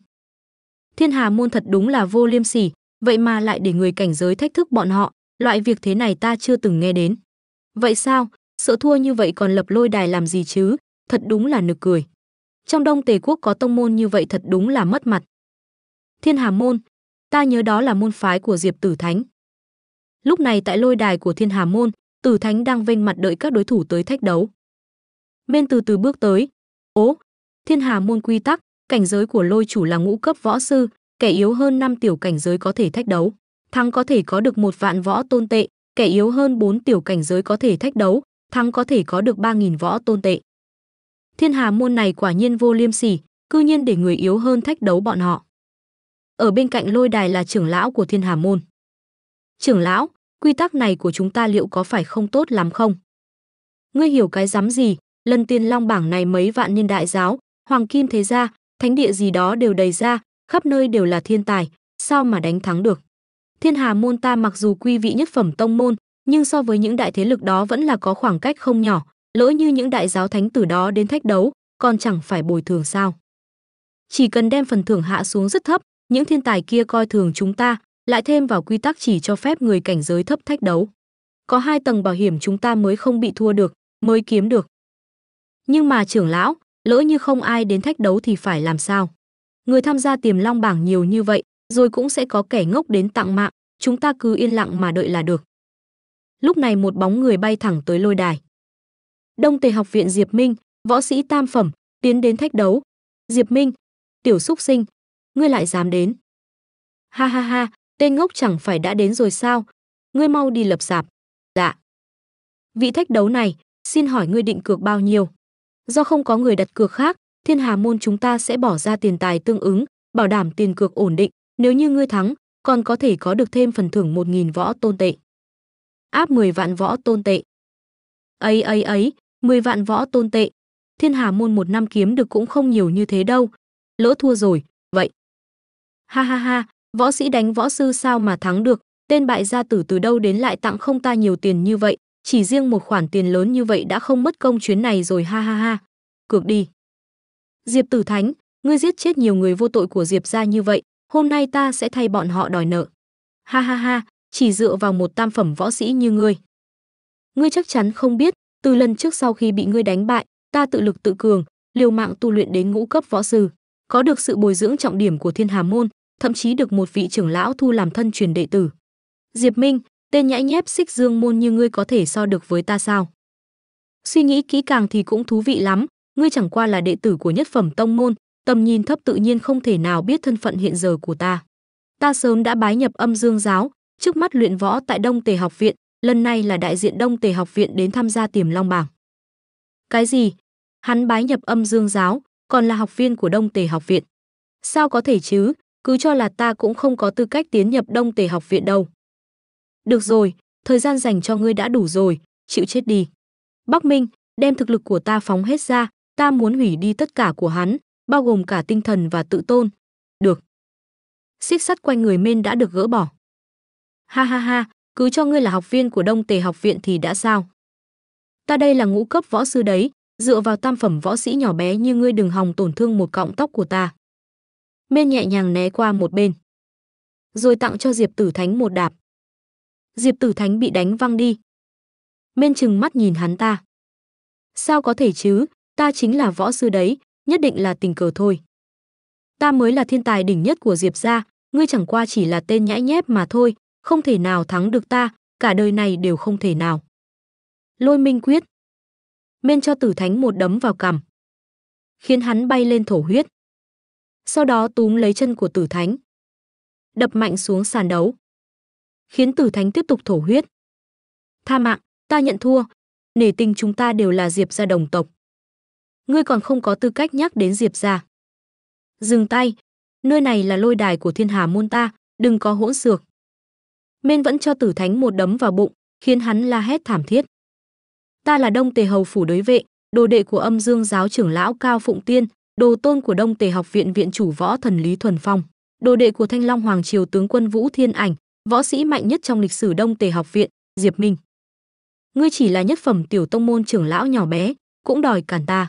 Thiên Hà môn thật đúng là vô liêm sỉ, vậy mà lại để người cảnh giới thách thức bọn họ, loại việc thế này ta chưa từng nghe đến. Vậy sao, sợ thua như vậy còn lập lôi đài làm gì chứ, thật đúng là nực cười. Trong Đông Tề quốc có tông môn như vậy thật đúng là mất mặt. Thiên Hà môn, ta nhớ đó là môn phái của Diệp Tử Thánh. Lúc này tại lôi đài của Thiên Hà môn, Tử Thánh đang vênh mặt đợi các đối thủ tới thách đấu. Bên từ từ bước tới. Ố, thiên hà môn quy tắc, cảnh giới của lôi chủ là ngũ cấp võ sư, kẻ yếu hơn 5 tiểu cảnh giới có thể thách đấu. Thắng có thể có được một vạn võ tôn tệ, kẻ yếu hơn 4 tiểu cảnh giới có thể thách đấu, thắng có thể có được 3.000 võ tôn tệ. Thiên hà môn này quả nhiên vô liêm sỉ, cư nhiên để người yếu hơn thách đấu bọn họ. Ở bên cạnh lôi đài là trưởng lão của thiên hà môn. Trưởng lão, quy tắc này của chúng ta liệu có phải không tốt lắm không? Ngươi hiểu cái dám gì, lần tiên long bảng này mấy vạn niên đại giáo, hoàng kim thế gia, thánh địa gì đó đều đầy ra, khắp nơi đều là thiên tài, sao mà đánh thắng được. Thiên Hà môn ta mặc dù quy vị nhất phẩm tông môn, nhưng so với những đại thế lực đó vẫn là có khoảng cách không nhỏ, lỡ như những đại giáo thánh tử đó đến thách đấu, còn chẳng phải bồi thường sao. Chỉ cần đem phần thưởng hạ xuống rất thấp, những thiên tài kia coi thường chúng ta, lại thêm vào quy tắc chỉ cho phép người cảnh giới thấp thách đấu. Có hai tầng bảo hiểm chúng ta mới không bị thua được, mới kiếm được. Nhưng mà trưởng lão, lỡ như không ai đến thách đấu thì phải làm sao? Người tham gia tiềm long bảng nhiều như vậy, rồi cũng sẽ có kẻ ngốc đến tặng mạng, chúng ta cứ yên lặng mà đợi là được. Lúc này một bóng người bay thẳng tới lôi đài. Đông Tề học viện Diệp Minh, võ sĩ tam phẩm, tiến đến thách đấu. Diệp Minh, tiểu xúc sinh, ngươi lại dám đến. Ha ha ha, tên ngốc chẳng phải đã đến rồi sao? Ngươi mau đi lập sạp. Dạ. Vị thách đấu này, xin hỏi ngươi định cược bao nhiêu? Do không có người đặt cược khác, Thiên Hà môn chúng ta sẽ bỏ ra tiền tài tương ứng, bảo đảm tiền cược ổn định, nếu như ngươi thắng, còn có thể có được thêm phần thưởng 1000 võ tôn tệ. Áp 10 vạn võ tôn tệ. Ấy ấy ấy, 10 vạn võ tôn tệ. Thiên Hà môn một năm kiếm được cũng không nhiều như thế đâu. Lỡ thua rồi, vậy. Ha ha ha, võ sĩ đánh võ sư sao mà thắng được, tên bại gia tử từ đâu đến lại tặng không ta nhiều tiền như vậy, chỉ riêng một khoản tiền lớn như vậy đã không mất công chuyến này rồi ha ha ha. Cược đi. Diệp Tử Thánh, ngươi giết chết nhiều người vô tội của Diệp gia như vậy, hôm nay ta sẽ thay bọn họ đòi nợ. Ha ha ha, chỉ dựa vào một tam phẩm võ sĩ như ngươi. Ngươi chắc chắn không biết, từ lần trước sau khi bị ngươi đánh bại, ta tự lực tự cường, liều mạng tu luyện đến ngũ cấp võ sư, có được sự bồi dưỡng trọng điểm của Thiên Hà môn, thậm chí được một vị trưởng lão thu làm thân truyền đệ tử. Diệp Minh, Tên nhãi nhép xích dương môn như ngươi có thể so được với ta sao? Suy nghĩ kỹ càng thì cũng thú vị lắm, ngươi chẳng qua là đệ tử của nhất phẩm tông môn, tầm nhìn thấp tự nhiên không thể nào biết thân phận hiện giờ của ta. Ta sớm đã bái nhập âm dương giáo, trước mắt luyện võ tại Đông Tề học viện, lần này là đại diện Đông Tề học viện đến tham gia tiềm long bảng. Cái gì? Hắn bái nhập âm dương giáo, còn là học viên của Đông Tề học viện. Sao có thể chứ, cứ cho là ta cũng không có tư cách tiến nhập Đông Tề học viện đâu. Được rồi, thời gian dành cho ngươi đã đủ rồi, chịu chết đi. Bắc Minh, đem thực lực của ta phóng hết ra, ta muốn hủy đi tất cả của hắn, bao gồm cả tinh thần và tự tôn. Được. Xiếc sắt quanh người Mên đã được gỡ bỏ. Ha ha ha, cứ cho ngươi là học viên của Đông Tề học viện thì đã sao? Ta đây là ngũ cấp võ sư đấy, dựa vào tam phẩm võ sĩ nhỏ bé như ngươi đừng hòng tổn thương một cọng tóc của ta. Mên nhẹ nhàng né qua một bên. Rồi tặng cho Diệp Tử Thánh một đạp. Diệp Tử Thánh bị đánh văng đi. Mên chừng mắt nhìn hắn ta. Sao có thể chứ, ta chính là võ sư đấy, nhất định là tình cờ thôi. Ta mới là thiên tài đỉnh nhất của Diệp gia, ngươi chẳng qua chỉ là tên nhãi nhép mà thôi, không thể nào thắng được ta, cả đời này đều không thể nào. Lôi Minh quyết. Mên cho Tử Thánh một đấm vào cằm, khiến hắn bay lên thổ huyết. Sau đó túm lấy chân của Tử Thánh, đập mạnh xuống sàn đấu khiến Tử Thánh tiếp tục thổ huyết. Tha mạng, ta nhận thua, nể tình chúng ta đều là Diệp gia đồng tộc. Ngươi còn không có tư cách nhắc đến Diệp gia. Dừng tay, nơi này là lôi đài của Thiên Hà môn ta, đừng có hỗn xược. Mên vẫn cho Tử Thánh một đấm vào bụng, khiến hắn la hét thảm thiết. Ta là Đông Tề hầu phủ đối vệ, đồ đệ của Âm Dương giáo trưởng lão Cao Phụng Tiên, đồ tôn của Đông Tề học viện viện chủ võ thần Lý Thuần Phong, đồ đệ của Thanh Long Hoàng triều tướng quân Vũ Thiên Ảnh, võ sĩ mạnh nhất trong lịch sử Đông Tề học viện, Diệp Minh. Ngươi chỉ là nhất phẩm tiểu tông môn trưởng lão nhỏ bé, cũng đòi cản ta.